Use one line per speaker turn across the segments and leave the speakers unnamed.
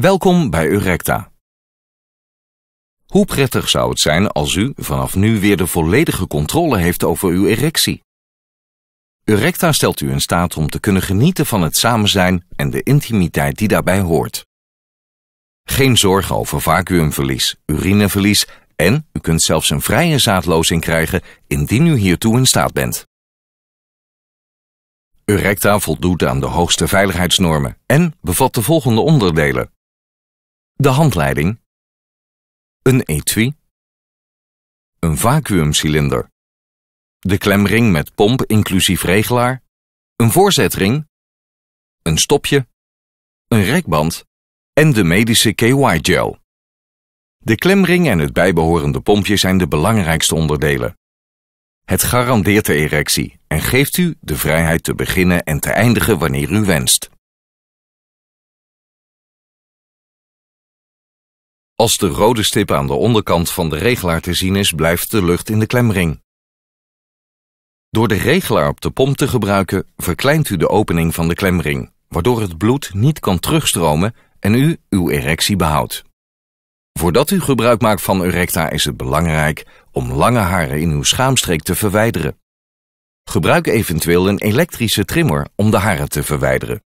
Welkom bij URECTA. Hoe prettig
zou het zijn als u vanaf nu weer de volledige controle heeft over uw erectie? Eureka stelt u in staat om te kunnen genieten van het samen zijn en de intimiteit die daarbij hoort. Geen zorgen over vacuümverlies, urineverlies en u kunt zelfs een vrije zaadlozing krijgen indien u hiertoe in staat bent. Eureka voldoet aan de hoogste veiligheidsnormen en bevat
de volgende onderdelen de handleiding, een etui, een vacuümcilinder, de klemring met pomp
inclusief regelaar, een voorzetring, een stopje, een rekband en de medische KY-gel. De klemring en het bijbehorende pompje zijn de belangrijkste onderdelen. Het garandeert de erectie en geeft u de vrijheid te beginnen en te eindigen wanneer u wenst.
Als de rode stip aan de onderkant
van de regelaar te zien is, blijft de lucht in de klemring. Door de regelaar op de pomp te gebruiken, verkleint u de opening van de klemring, waardoor het bloed niet kan terugstromen en u uw erectie behoudt. Voordat u gebruik maakt van Erecta is het belangrijk om lange haren in uw schaamstreek te verwijderen. Gebruik eventueel een elektrische trimmer om de haren te verwijderen.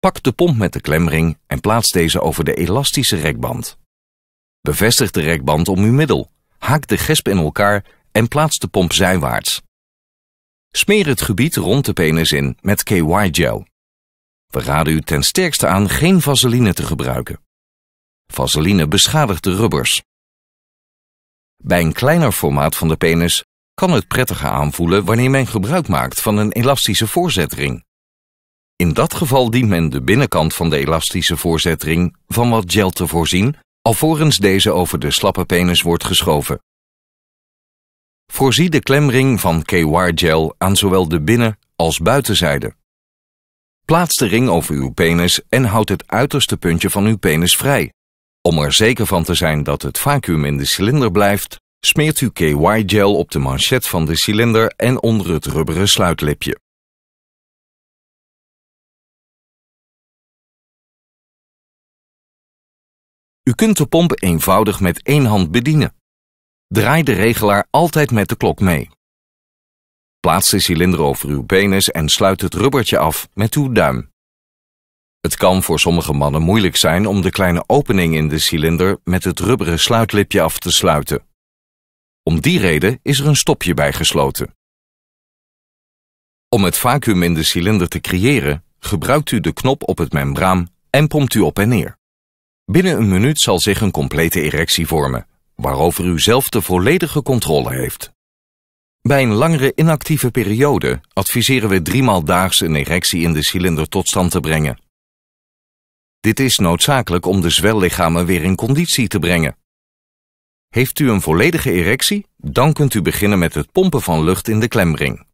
Pak de pomp met de klemring en plaats deze over de elastische rekband. Bevestig de rekband om uw middel. Haak de gesp in elkaar en plaats de pomp zijwaarts. Smeer het gebied rond de penis in met KY-gel. We raden u ten sterkste aan geen vaseline te gebruiken. Vaseline beschadigt de rubbers. Bij een kleiner formaat van de penis kan het prettiger aanvoelen wanneer men gebruik maakt van een elastische voorzetring. In dat geval dient men de binnenkant van de elastische voorzetring van wat gel te voorzien alvorens deze over de slappe penis wordt geschoven. Voorzie de klemring van KY gel aan zowel de binnen- als buitenzijde. Plaats de ring over uw penis en houd het uiterste puntje van uw penis vrij. Om er zeker van te zijn dat het vacuüm in de cilinder blijft, smeert u KY-gel op de manchet van de cilinder en onder het rubberen
sluitlipje. U kunt de pomp eenvoudig met één hand bedienen.
Draai de regelaar altijd met de klok mee. Plaats de cilinder over uw penis en sluit het rubbertje af met uw duim. Het kan voor sommige mannen moeilijk zijn om de kleine opening in de cilinder met het rubberen sluitlipje af te sluiten. Om die reden is er een stopje bij gesloten. Om het vacuüm in de cilinder te creëren, gebruikt u de knop op het membraan en pompt u op en neer. Binnen een minuut zal zich een complete erectie vormen, waarover u zelf de volledige controle heeft. Bij een langere inactieve periode adviseren we driemaal daags een erectie in de cilinder tot stand te brengen. Dit is noodzakelijk om de zwellichamen weer in conditie te brengen. Heeft u een volledige erectie, dan kunt u beginnen met het pompen van lucht in de klemring.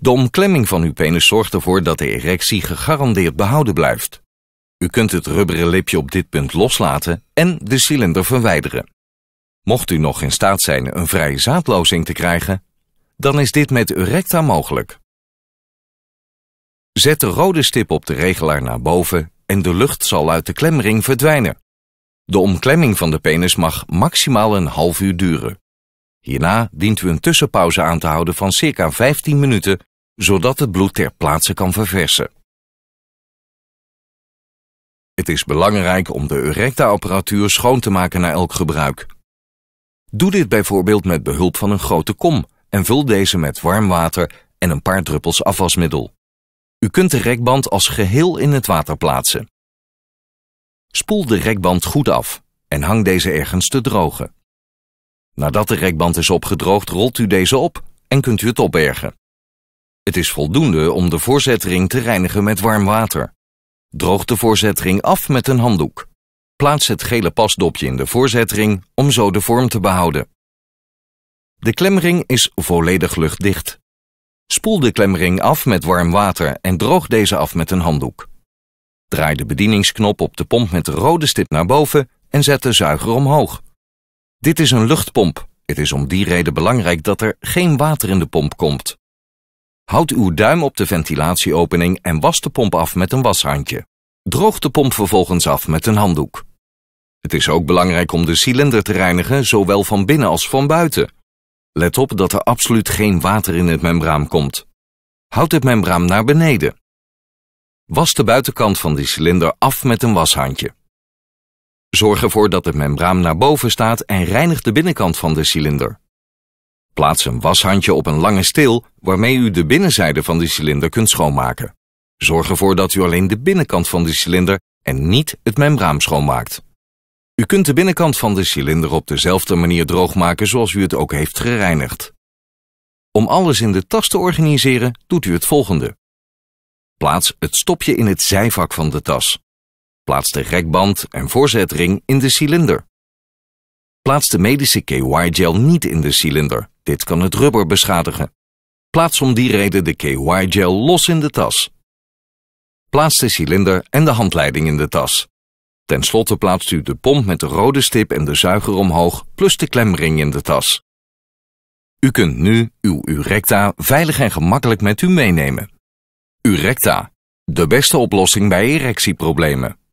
De omklemming van uw penis zorgt ervoor dat de erectie gegarandeerd behouden blijft. U kunt het rubberen lipje op dit punt loslaten en de cilinder verwijderen. Mocht u nog in staat zijn een vrije zaadlozing te krijgen, dan is dit met Urecta mogelijk. Zet de rode stip op de regelaar naar boven en de lucht zal uit de klemring verdwijnen. De omklemming van de penis mag maximaal een half uur duren. Hierna dient u een tussenpauze aan te houden van circa 15 minuten, zodat het bloed ter plaatse kan verversen. Het is belangrijk om de Erecta-apparatuur schoon te maken na elk gebruik. Doe dit bijvoorbeeld met behulp van een grote kom en vul deze met warm water en een paar druppels afwasmiddel. U kunt de rekband als geheel in het water plaatsen. Spoel de rekband goed af en hang deze ergens te drogen. Nadat de rekband is opgedroogd, rolt u deze op en kunt u het opbergen. Het is voldoende om de voorzetring te reinigen met warm water. Droog de voorzetring af met een handdoek. Plaats het gele pasdopje in de voorzetring om zo de vorm te behouden. De klemring is volledig luchtdicht. Spoel de klemring af met warm water en droog deze af met een handdoek. Draai de bedieningsknop op de pomp met de rode stip naar boven en zet de zuiger omhoog. Dit is een luchtpomp. Het is om die reden belangrijk dat er geen water in de pomp komt. Houd uw duim op de ventilatieopening en was de pomp af met een washandje. Droog de pomp vervolgens af met een handdoek. Het is ook belangrijk om de cilinder te reinigen, zowel van binnen als van buiten. Let op dat er absoluut geen water in het membraan komt. Houd het membraan naar beneden. Was de buitenkant van de cilinder af met een washandje. Zorg ervoor dat het membraan naar boven staat en reinig de binnenkant van de cilinder. Plaats een washandje op een lange steel waarmee u de binnenzijde van de cilinder kunt schoonmaken. Zorg ervoor dat u alleen de binnenkant van de cilinder en niet het membraan schoonmaakt. U kunt de binnenkant van de cilinder op dezelfde manier droogmaken zoals u het ook heeft gereinigd. Om alles in de tas te organiseren doet u het volgende. Plaats het stopje in het zijvak van de tas. Plaats de rekband en voorzetring in de cilinder. Plaats de medische KY-gel niet in de cilinder. Dit kan het rubber beschadigen. Plaats om die reden de KY-gel los in de tas. Plaats de cilinder en de handleiding in de tas. Ten slotte plaatst u de pomp met de rode stip en de zuiger omhoog plus de klemring in de tas. U kunt nu uw Urecta veilig en gemakkelijk met u meenemen. Urecta, de beste oplossing bij erectieproblemen.